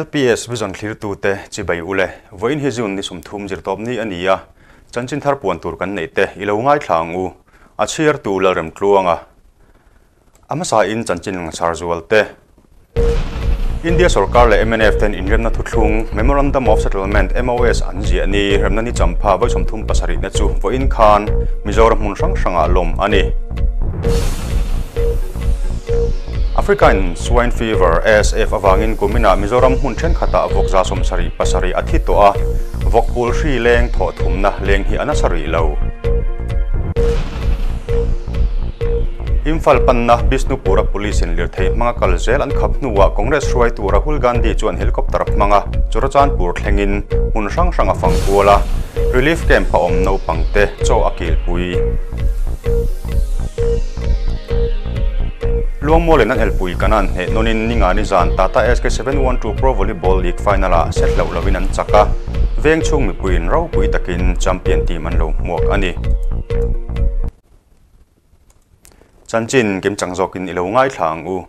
LPS vision clear tu te chi bai ule voin hi jun ni sum thum jir top ni ania chan chin thar puan tur kan nei te ilo ngai thlang u a chiar er tu la rem tluanga ama sa in chan chin ang sar zual te India sarkar le MNF ten inrem na thutlung memorandum of settlement MOS anji ani remna ni champa vai som thum pasari na chu voin khan mizoram mun sang sanga lom ani African swine fever ASF avangin kumina Mizoram hunthen khata vokza sari pasari athi to a vokpul hri leng tho thumna leng hi anasari lo Imphal panna Bisnupura police in lirthei manga kalzel an khap nuwa Congress ruai tu Rahul Gandhi chuan helicopter manga chorachan pur thlengin hun sang sanga fangkuala relief camp ha om no pangte cho akil pui luang mo lenan elpui kanan he nonin ninga ni zan tata sk two pro volleyball league final a set lo lovin chắc cả, veng chung mi puin rau ta kinh champion team lâu an lo muak ani chanchin kim kinh lâu ngay thlang u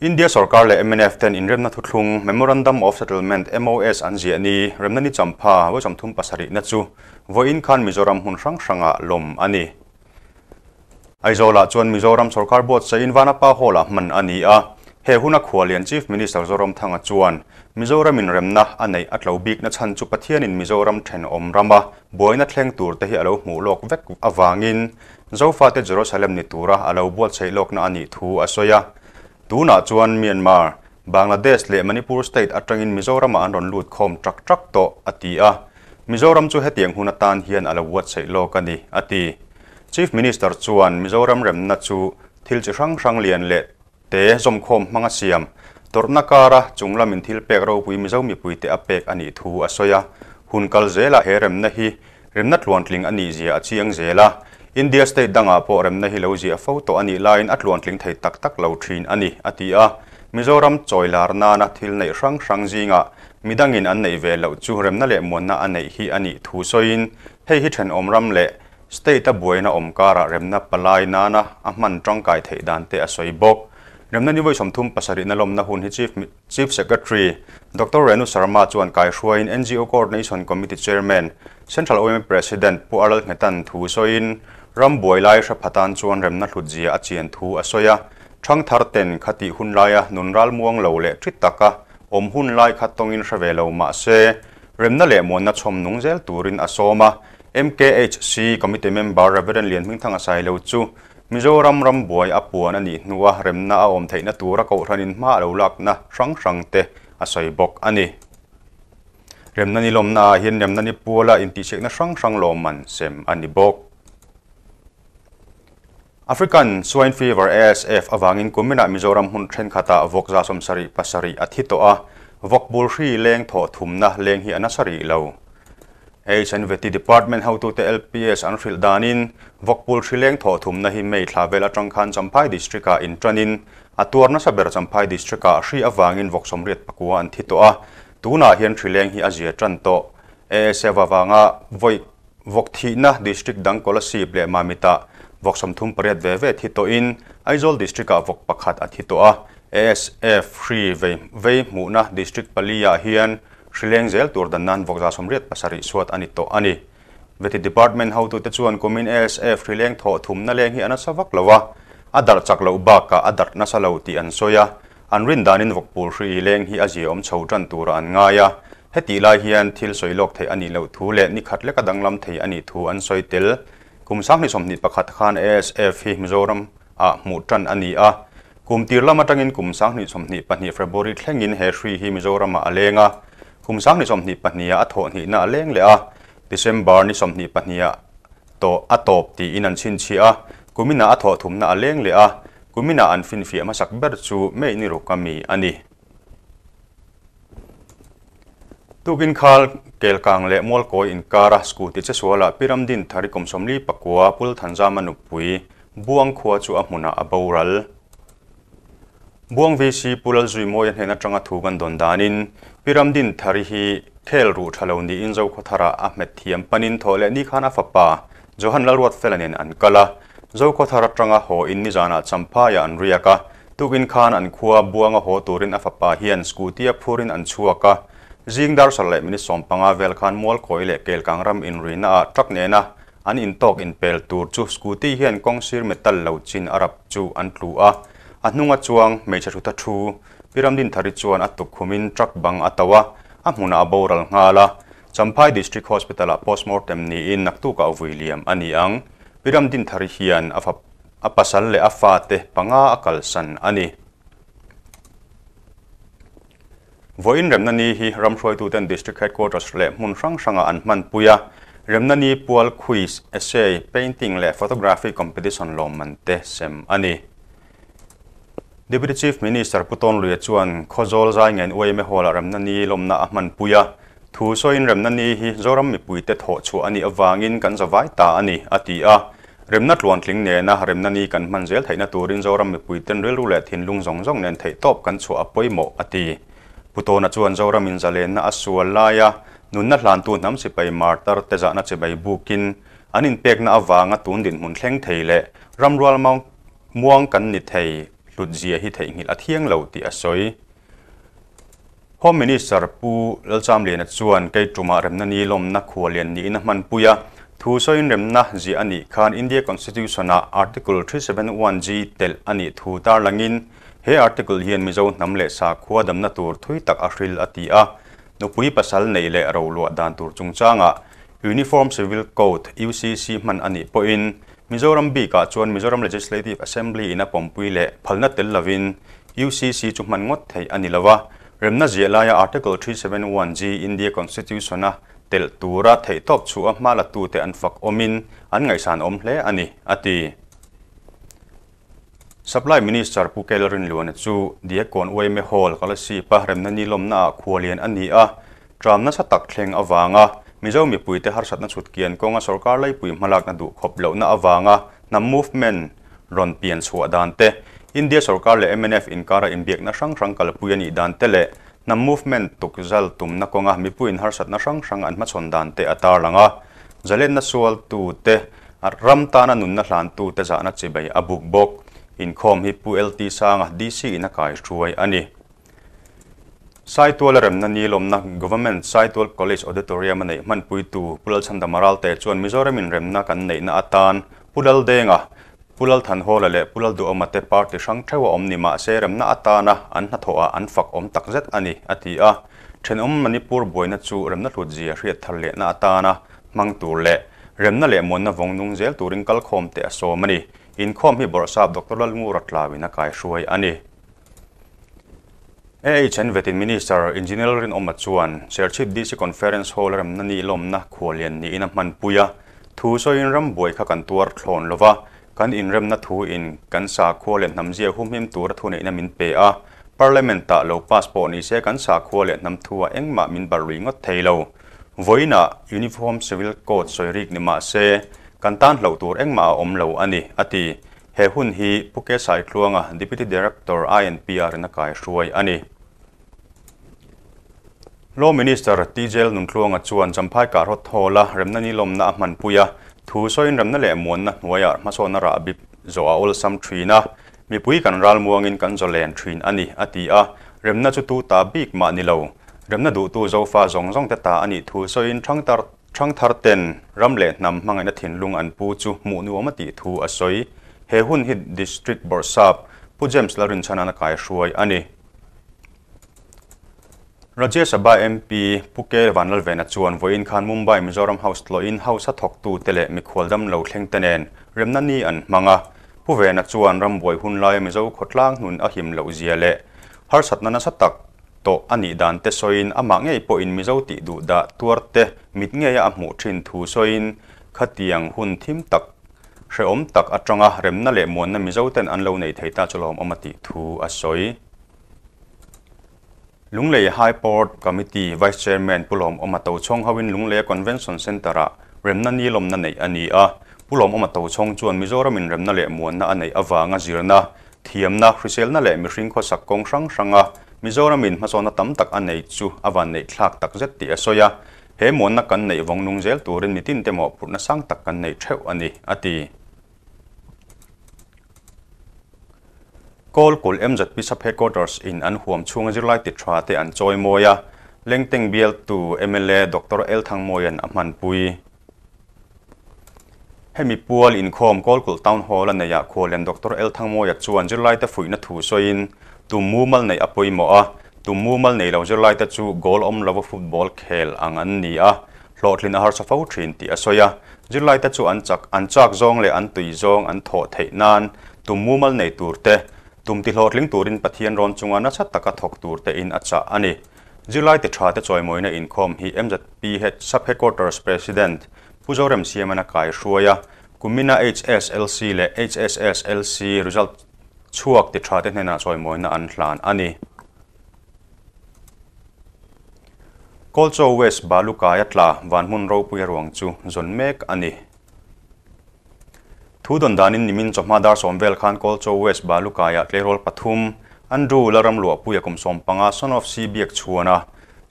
India sarkar le MNF ten in remna thutlung memorandum of settlement MOS anji ani remna ni champa wo chamthum pasari na chu voin khan mizoram hun rang ranga lom ani aizola chuan mizoram sarkar board se invana pa hola man ani a he huna khwalian chief minister zoram thanga chuan mizoram in remna anei atlo bik na chan chu pathian in mizoram then om rama boina thleng tur te hi alo mu lok vek awangin zofa te jerusalem ni tura alo bol sei lok na ani thu asoya tuna chuan myanmar bangladesh le manipur state atangin mizoram an ron lut khom trak trak to atia mizoram chu hetiang huna tan hian alo wat sei lok ani ati Chief Minister Chuan Mizoram rem na chu thil chi hrang hrang lian le te zom khom manga siam torna kara chunglam in thil pek ro pui mizo mi pui te apek ani thu asoya hun kal zela he rem na hi rem na tluan tling ani zia achiang zela India state danga po rem na hi lo zia photo ani line atluan tling thei tak tak lo thin ani atia Mizoram choilar na na thil nei hrang hrang zinga midangin an nei ve lo chu rem na le mon na an nei hi ani thu soin hei hi thren omram le สเตตบวยนะอมการะเรมนาปลายนานะอามันจังกายเทดันเตอสวยบกเรมนานนิวยสมทุมปัสรินลมนะฮุนฮิชิฟชิฟเซกทรีดรเรนุสรมาจวนกายช่วยนเอ็นจีโอคอร์ดเนชันคอมมิตี้เชียร์แมนเซ็นทรัลโอเอ็มประธานผู้อาลักเงตันทูโซอินรัมบวยไลชพัตันจวนเรมนัลุจีอาเจียนทูอสวยะช่างทาร์เตนคติหุนไลนุนรัลม่วงเหลวเละทริตตะกะอมหุนไลขัดตรงอินเสวเลวมาเซเรมนาเนละมวนนัชมนุงเซลตูรินอโซมา MKHC committee member Reverend Lian Ming Thang Asai lâu chu Mizoram ram buai apuan ani nuwa remna a om theina tura ko ranin ma lo lak na sang sang te asoi bok ani remna ni lomna hian remna ni puala inti chek na sang sang lo man sem ani bok African Swine Fever ASF awangin kumina Mizoram hun then khata vok za som sari pasari athito a vok bul hri leng tho thumna leng hi anasari lâu. H and VT Department how to the LPS an ril danin vokpul rileng tho thum na hi mei thlavela tangkhan champai district a intranin aturna saber champai district a hri awangin voksom riat pakua an thito a tuna hian Leng hi azia tran to e sewa wanga voi na district dang kolasi ble mamita voksom thum pariat ve ve thito in aizol district a vok pakhat a thito a asf free ve ve mu na district palia hian Shrilengzel tur dan nan vokza somriat pasari suat ani to ani veti department how to tachuan komin ASF Shrileng tho thumna leng hi anasavak lawa adar chaklo baka adar nasalo ti an soya an rin danin vokpul shri leng hi aji om chhotan tura an ngaya heti lai hian thil soilok thei ani lo thu le ni khat le ka danglam thei ani thu an soitel kum sang ni somni pakhat khan ASF hi mizoram a mu tan ani a kum tir lama tangin kum sang ni somni pani february thlengin he shri hi mizoram a lenga คุมสังนิสมนิปัญียอัฐนิ่น่าเล้งเลยอ่ะดิเซมบาร์นิสมนิปเญียโตอัตบตีอินันชินชีอ่ะกุมินาอัฐถุมน่าเล้งเลยอ่ะกุมินาอันฟินเฟียมาสักเบิร์จูไม่นิรุกามีอันนี้ตุกินคาลเกลกังเล่มอลโกอินการาสกูติเชสวลาพิรัมดินทาริกมสมลีปกัวพุลทันจามันุปุยบวงขัวจูอัมุนาอบาวรัลบวงวิชีปุรัลจุยมวยเห็นจังหวะทูกันดอนดานินพิรำดินทารีฮีเคลรูทชาลูนีอินโจคทาราอัเมทิยมปนินโทเลนิคานาฟปาจหันลารวดเฟลเนนอันกลาโจคทาราจังหวะออินนิจานาจัมพายอันรุยกะตุกินคานอันขัวบวงหัวตูรินอัฟปาเฮียนสกูตียพูรินอันชัวกะจิงดาร์สเลมินิสอมปังอาเวลคานมอลคอยเลเกลกังรัมอินรีนาทักเนนะอันอินโตกอินเปิลตูร์จูสกูตีเฮียนกงซีร์เมทัลเลวจินอารับจูอันตูอา Anunga tsuang, mei tsatu tatu, piram din thari tsuang atuk kumin chak bang atawa amuna abaw ral nga la, tsampai District Hospital-a post mortem-ni in naktuka o William ani ang piram din thari hiyan apasal le afateh panga aqalsan ani. Vo in rem nani tu ten District Headquarters le mun shang shanga anman puya, rem nani quiz, essay, painting le photographic competition longman teh sem ani. Deputy Chief Minister Puton Luya Chuan khozol zai ngen oi me hola ramna ni lomna ahman puya thu soin ramna ni hi zoram mi puite tho chu ani awangin kan zawai ta ani ati a remna tluan tling ne na remna ni kan manzel thaina turin zoram mi puiten rel rule thin lung zong zong nen thei top kan chu apoimo ati putona chuan zoram in zalen na asual laya nun na hlan tu nam si pai martar te za na che bai bukin anin pek na awanga tun din mun thleng theile ramrual maung muang kan ni thei ลุดเจียฮิเทงิลอเทียงเหล่าติอสอยโฮมินิสรปูลจามเลียนจวนไกจุมาเรมนันีลมนักหัวเลียนนี้นะมันปุยาทูซอยเรมนะจีอันนี้คานอินเดียคอนสติทิวชันอาร์ติเคิล371 G เตลอันนี้ทูตาลังินเฮอาร์ติเคิลเฮียนมิโจนำเลสาขัวดำนัตูร์ทุยตักอัชริลอติอานุปุยปัสลในเลเราลวดดานตูร์จงจางะ Uniform Civil Code UCC มันอันนี้ปอิน Mizoram bi ka chuan Mizoram Legislative Assembly in a pompui le phalna tel lavin UCC chu man ngot thei ani lawa remna zelaya article 371 g India constitution a tel tura thei top chu a mala tu te an fak omin an ngai san om hle ani ati supply minister pukel rin luan chu diakon oi me hall kalasi pa remna ni lomna khwalian ani a tramna sa tak thleng awanga mizo mi puite har satna chut kian konga sarkar lai pui malak na du khop lo na awanga na movement ron pian chu adante india sarkar le mnf inkara imbiak na sang sang kal pui ani dan tele na movement tuk zal tum na konga mi puin har satna sang sang an ma chon dan te atar langa zalen na sual tu te ram ta na nun na hlan tu te za na chebei abuk bok in khom hi pu lt sanga dc in a kai chuai ani Saitual remna ni lomna government Saitual College Auditorium nei man puitu pulal chanda maral te chuan Mizoram in remna kan nei na atan pulal denga pulal than hola le pulal du amate party sang thewa omni ma remna atana an na thoa an fak om takzet ani ati a then om Manipur boina chu remna thut ji a hriat thar le na atana mang tur le remna le mon na vong nung zel turin kal khom te aso mani in khom hi borsa dr lalmu ratlawina kai shuai ani AHN Vetin Minister Engineer Rin Omat Chuan Chairship DC Conference Hall ram na ni lom na khwalian ni ina man puya thu so in ram boi kha kan tuar thlon lova kan in rem na thu in kan sa khwalian namjia hum him tur thu ne ina min pe a parliament ta lo passport ni se kan sa khwalian nam thua engma min barri ngot theilo voina uniform civil code soirik ni ma se kan tan hlo tur engma om lo ani ati he hun hi puke sai thlunga deputy director INPR na kai hruai ani law minister tijel nun thlonga chuan champhai ka rot thola remna ni lomna man puya thu soin remna le mon na noya ma so na ra bip zo a ol sam thrina mi pui kan ral muangin kan zolen thrin ani ati a remna chu tu ta bik ma ni lo remna du tu zo fa zong zong ta ta ani thu soin thang tar thang thar ten ram le nam mangai na thin lung an pu chu mu nu ma ti thu a soi he hun hit district borsap pujems larin chana na kai hruai ani Rajya Sabha MP Pukel Vanal Vena chuan voin khan Mumbai Mizoram House lo in House thok tu tele mi khwaldam lo thleng tanen remna ni an manga pu vena chuan ramboi hun lai mi zo khotlang nun a him lo ziale har satna na satak to ani dan te soin ama ngei po in mi ti du da tuarte mit nge ya mu thin thu soin khatiang hun thim tak hre om tak atanga remna le mon na mi zo ten an lo nei theita cholom amati thu a soi ลุงเล่ไฮพอร์ตคอมมิตี้ไวส์แชร์แมนผู้ลมอมตะช่องฮาวินลุงเล่คอนเวนชั่นเซ็นเตอร์เรมนันนี่ลมนันในอันนี้อ่ะผู้ลมอมตะช่องจวนมิโซรามินเรมนั่นเล่มวนนะอันในอวางาจีรนะเทียมนะคริเซลนั่นเล่มิริงค้อสักกงสังสังอ่ะมิโซรามินมาโซนตั้มตักอันไหนจูอวันในคลากตักเจ็ดตีอโซยาเฮมวนนักกันในวงนุงเซลตัวเรนมิตินเตมอปุ่นนะสังตักกันในเทวอันนี้อตี call kul MZP subheadquarters in an huam chunga zirlai ti thra te an choi moya lengteng bial tu MLA Dr. El Thang Moyan Aman pui hemi pual in khom kol kul town hall an ya kholen Dr. El Thang Moya chuan zirlai ta fuina thu soin tu mumal nei apoi mo a tu mal nei lo zirlai ta chu goal om lova football khel ang an ni a hlotlin a har safau thin ti asoya zirlai ta chu an chak an chak zong le an tui zong an tho thei nan tu mumal nei turte ตุ่มติโหลดลิงตูรินปะเทียนรอนจงวานะชัดตะกะถกตูรแตอินอัจฉริยะนี้จุลัยติทราติจอยมวยนอินคอมฮีเอ็มจัดปีเฮดซับเฮดควอเตอร์สเปรสิดนต์ผู้จ้เริมเสียมันกายชัวยะกุมินาเเเออชสอลซีและเเออชสเอลซีรู้จักช่วกติทราติในน่าจอยมวยนอันหลานอันนี้กอลโจเวสบาลูกายตลาวันมุนโรูปุยรวงจูจนเมกอันนี้ทูดันดานินนิมินจอมาดาร์สมเวลคันโกลโจเวสบาลูกายาเคลโรลปทุมอันดูลารำหลวงปุยกุมสมปังอาซอนออฟซีเบียกชัวนะ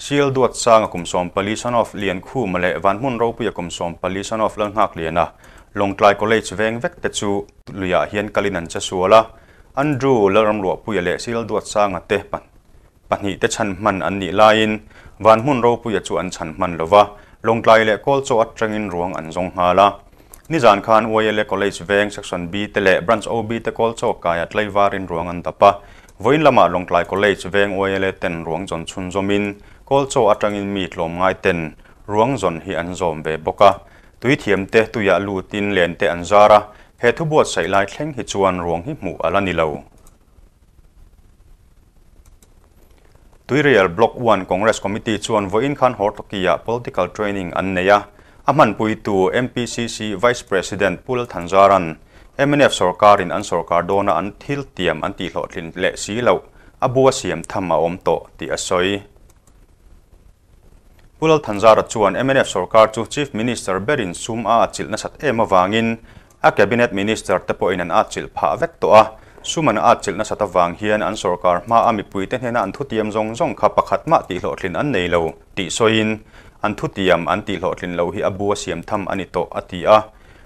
ซีลดวดสางกุมสมปลีสันออฟเลียนคู่มาเลวันมุนโรปุยกุมสมปลีสันออฟเลังหักเลียนะลงไกลโคเลจเวงเวกเตจูลุยาเฮียนกาลินันจะสัวละอันดูลารำหลวงปุยเลซีลดวดสร้างเตปันปันหิเตชันมันอันนี้ไลน์วันมุนโรปุยจูอันชันมันเลวะลงไกลเลโกลโจอัตรังอินรวงอันจรงฮาละ ni zan khan oil e college veng section b tele branch ob te kol cho kaya tlaiwar in ruang an tapa voin lama longtlai college veng oil e ten ruang jon chun zomin kol cho atangin mi tlom ngai ten ruang zon hi an zom ve boka tui thiam te tuya lu tin len te an zara he thu buat sai lai thleng hi chuan ruang hi mu ala ni lo tui real block 1 congress committee chuan voin khan hor tokia political training an neya aman puitu MPCC Vice President Pul Thanjaran MNF sarkar in an Sorkar dona an thil tiam an ti hlothlin le si lo abua siam thama om to ti asoi Pulal Thanjara chuan MNF Sorkar chu Chief Minister Berin Sum a chilna Nasat ema wangin a cabinet minister te po in an achil pha vek to a suman achil na sata wang hian an sarkar ma ami pui te hena an thu tiam zong zong kha pakhat ma ti hlothlin an nei lo ti soin an thu tiam an ti lo lên lâu hi Abu siam tham ani to ati a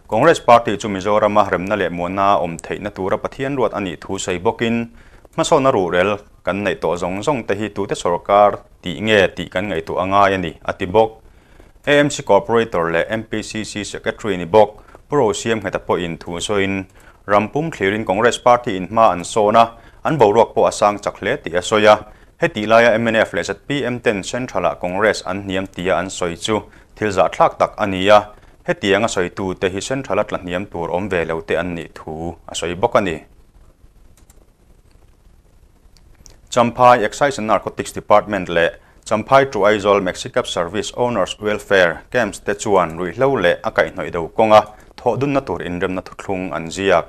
Congress Party chu Mizoram a remna le mona om theina tura pathian ruat ani thu sei bokin masona rural kan nei to zong zong te hi tu te sarkar ti nge ti kan ngai tu anga yani ati bok AMC Corporator le MPCC Secretary ni bok pro siam ngata po in thu so in rampum clearing Congress Party in ma an sona an bo ruak po asang chakhle ti asoya hết tỷ lai MNF lệ chất PM10 Central ah Congress an niệm tia an soi chu thil giả thác tạc an ia ah. hết tìa nga soi tu te hi Central atlan niệm tur om về lâu te an ni thu a soi bok ani Champai Excise and Narcotics Department lệ Champai to Aizol Mexico Service Owners Welfare Camps te chuan rui lâu lệ a kai noi đầu konga thọ dun na tur in rem na thutlung an ziak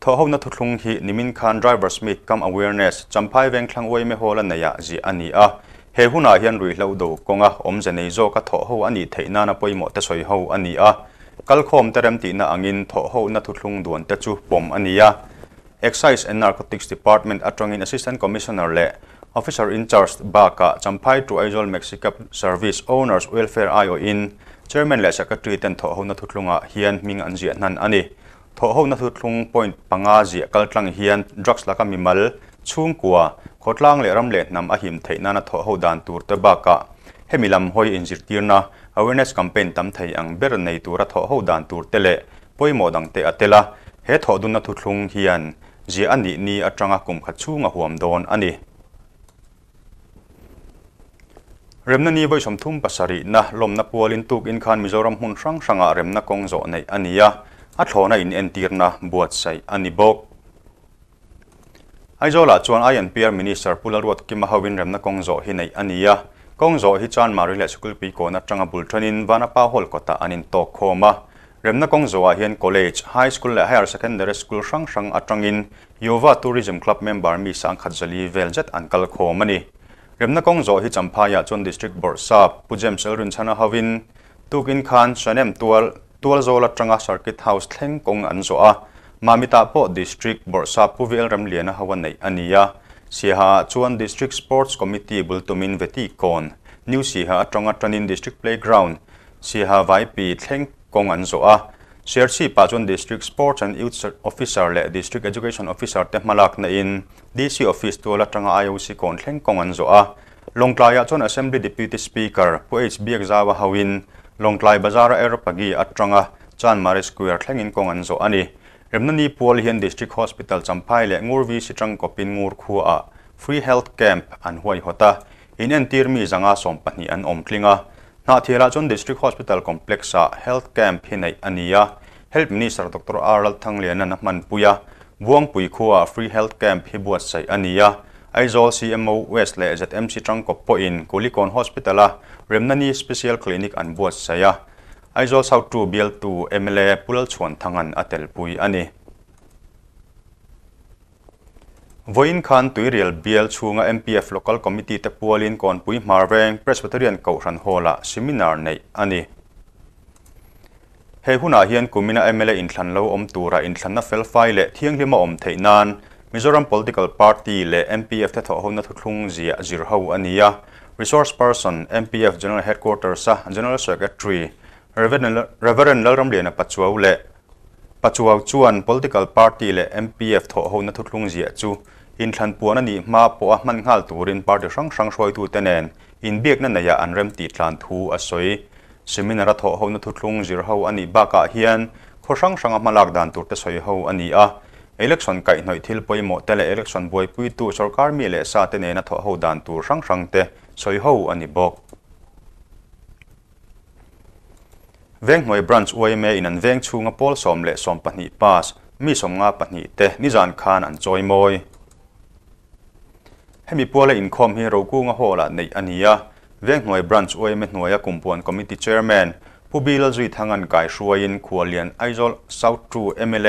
thọ hậu na thu thung hi nimin khan drivers meet cam awareness champai veng thlang oi me hola naya ji ani a he huna hian rui lo do konga om ze nei zo ka thọ hậu ani theina na poimo te soi hậu ani a kalkhom terem ti na angin thọ hậu na thu thung duan te chu pom ani a excise and narcotics department atangin assistant commissioner le officer in charge baka champai to aizol mexico service owners welfare io in chairman le secretary ten thọ hậu na thu thunga hian ming an ji nan ani thọ ho na thu thlung point panga ji kal tlang hian drugs laka mimal chung kwa khotlang le ram le nam a him theina na tho ho dan tur te ba ka hemilam hoi injir na, awareness campaign tam thei ang ber hậu tura tho ho dan tur te le poimo dang te atela he tho dun na thu thlung hian ji ani ni atanga kum kha chunga huam don ani remna ni voi som thum pasari na lomna pualin tuk in khan mizoram hun hrang hranga remna kongzo nei ania a thona in entirna buat sai ani bok ai zo la chuan ai npr minister pularwat kim hawin remna kongzo hi nei ania kongzo hi chan mari le school pi ko na tanga bul thanin vana pa hol kota anin to khoma remna kongzo a ah hian college high school le higher secondary school sang sang atangin yova tourism club member mi sang khajali veljat ankal khomani remna kongzo hi champha ya chon district board sa pujem selrun chana hawin tukin khan chanem tual tual zo la tanga circuit house thleng kong an zo a mamita po district borsa puvel ram liana hawan nei ania siha chuan district sports committee bultumin veti kon new siha atanga tanin district playground siha vip thleng kong an zo a CRC Pachon District Sports and Youth Officer le District Education Officer te malak na in DC office to la tanga IOC kon thleng kong an zo a longtlaya chon assembly deputy speaker po HB exawa hawin longtlai bazar eropagi atanga chanmari square thlengin kong an zo ani remnani pual hian district hospital champhai le ngurvi sitang kopin ngur khu a free health camp an huai hota in en tir mi zanga som pahni an om tlinga na thela chon district hospital complex a health camp hi nei ania health minister dr aral thanglian an man puya buang pui khu a free health camp hi buat sai ania Aizol CMO Westle ZMC trang Trangkop po in Kulikon Hospitala à, Remnani Special Clinic an buat saya. À. Aizol South 2 bl tu MLA Pulal Chuan Thangan atel pui ani. Voin Khan tui riel BL chunga MPF Local Committee te pualin kon pui marveng Presbyterian Kauran Hola seminar nei ani. He huna hian kumina MLA in lo om tura in thlan na fel file le thiang lima om thei nan Mizoram Political Party le MPF te tho na thu thlung ji a jir ania resource person MPF general headquarters sa general secretary Reverend Lalram le na pachuau le pachuau chuan political party le MPF tho hona thu thlung ji chu in thlan puan ani ma po a man ngal turin party sang sang shoi tu tenen in biek na na ya anrem ti thlan thu a soi seminar tho hona thu thlung jir ho ani ba ka hian khosang sang a malak dan tur te soi ho ania เอล็กชันไก่หน่อยที่ลุยหมดแต่ละเล็กชันบวยปุยตู่สกามีเลสัาเตเนนัทอหูดันตูรังรังเตซอยหูอันนี้บอกเวงหน่วยบรันช์อวยเมินันเวงชูงพอลสมเลสสมปนีปัสมีสมงาปนีเตนิจันคานอันจอยมอยให้มีปัวเลยอินคอมฮีโรกูงหัวละในอันนี้เวงหน่วยบรันช์อวยเมหน่วยกุมปวนคอมมิตี้เชียร์แมนผู้บีลจีทางอันไก่ช่วยอินควเลียนไอโซลซาวทูเอเมเล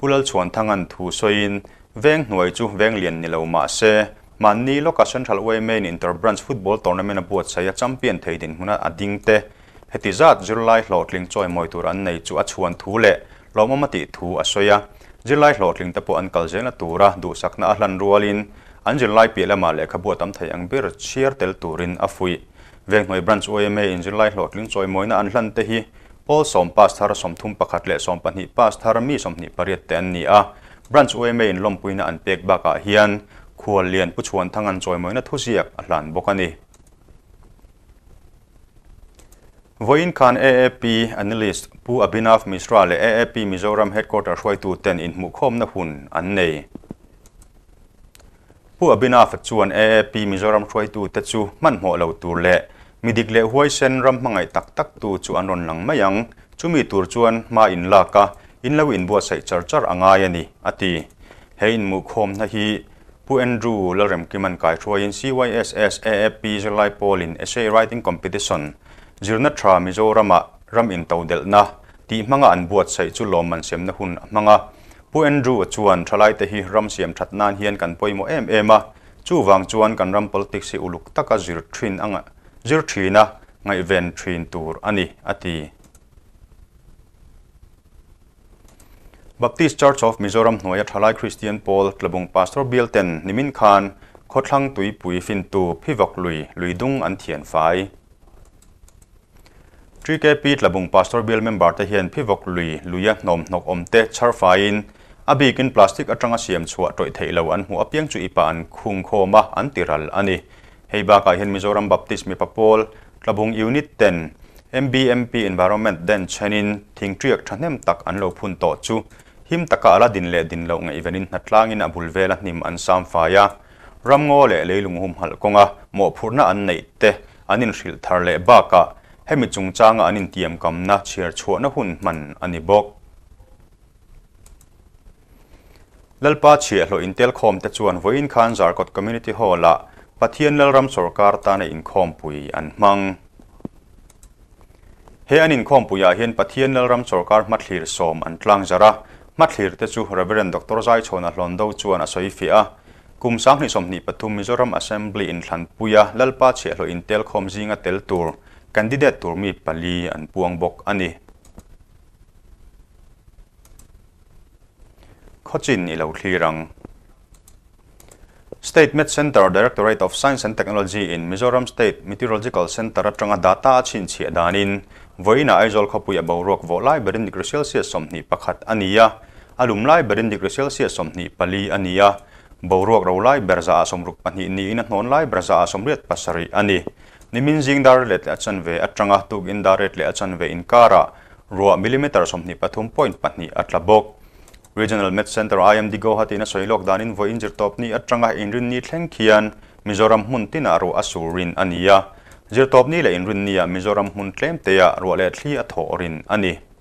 pural chuan thangan thu soin veng hnuai chu veng lian ni lo ma se man ni loka central way main interbranch football tournament a buat saya champion theidin huna ading te heti zat july hlotling choi moi tur an nei chu a chuan thu le lawma mati thu a soya july hlotling te po an kal jena tura du sakna a hlan rualin an july pi lama le khabu tam thai ang ber chiar tel turin a fui veng hnuai branch way main in july hlotling choi moina an hlan te hi พอลสมปัสทารสมทุมประคัดเละสมปันิปัสทารมีสมนิปเรียตเตนนีอะบรันช์เวเมนลมปุยนอันเปกบากาเฮียนควรเรียนผู้ชวนทางอันจอยมวยนทุเสียกหลานบกันนีวอินคันเอเอพีแอนนิลิสผู้อภินาฟมิสราเลเอเอพีมิโซรัมเฮดคอร์เตอร์ช่วยตูเตนอินมุคมนหุนอันเนผู้อภินาฟชวนเอเอพีมิโซรัมช่วยตูเตจูมันหัวเราตูเล midik le huai sen ram mangai tak tak tu chu anon lang mayang chumi tur chuan ma in laka in lo in bua sai char char anga yani ati he in mu khom na hi pu andrew la rem kiman kai thro cyss afp july poll in essay writing competition zirna thra mizorama ram in tau del na ti manga an buat sai chu lom man sem na hun manga pu andrew chuan thalai te hi ram siam that nan hian kan poimo em ema chu wang chuan kan ram politics si uluk taka zir thin anga zir na ngay ven thrin tour ani ati Baptist Church of Mizoram hnuai thalai Christian Paul tlabung Pastor Bill Ten, Nimin Khan khotlang tui pui fin tu phivok lùi lùi dung an thian phai 3KP ระบุง Pastor Bill hiện lùi phái in, plastic ở trong xiêm khung Member ตะเฮียนพิวกลุยลุยนมนกอมเตชาร์ฟายินอาบีกินพลาสติกอัตรังอาเซียมชัวตอยเทลวันหัวเปียงจุอีปานคุงโคมาอันติรัลอันนี้ Heibakai hen Mizoram Baptist mi papol labung unit 10 MBMP environment den chenin thing triak thanem tak an lo phun to chu him taka ala din le din lo ngai venin natlangin abul vela nim an sam faya ramngo le leilung hum hal konga mo phurna an nei te anin ril thar le ba ka hemi chungchanga anin tiam kam na chiar chhuana hun man ani bok lalpa chhi hlo intel khom te chuan voin khan zarkot community hall la ปะเทียนเลรำสรการตานอินคอมปุยอันมังเฮอันอินคอมปุยอาเห็นปะเทียนเลรำสรการมัดหลีรสมอันตลังจระมัดหลีรเตจูเรเบรนด์ดรไซชนอลอนดจวนอสอยฟิอากุมสังนิสมนิปทุมมิจรัมอสเซมบลีอินทันปุยาลลปาเชลอินเทลคอมซิงอเตลตูร์คันดิเดตูร์มีปัลีอันปวงบกอันนี้ข้อจินอิเลวทีรัง State Met Center Directorate of Science and Technology in Mizoram State Meteorological Center at Tranga Data Chin Chia Danin. Voina Aizol Kapuya Bauruak Vo Lai Berin Degree Celsius Somni Pakat Ania. Alum Lai Berin Degree Celsius Somni Pali Ania. Bauruak Rau Lai Berza Asomruk Pani Ini Inat Non Lai Berza Asomriat Pasari Ani. Nimin Zing Darlet Le Achan Ve Atranga Tug In Darlet Le Achan Ve In Kara. Rua Millimeter Somni Patum Point Pani Atlabok. Bok. Regional Med Center IMD Gohati na soilok danin vo injir top ni at changa inrin ni tleng Mizoram hun tin aru asurin aniya. Jir top ni le inrin niya Mizoram hun tlem teya ruale tli ato orin ani.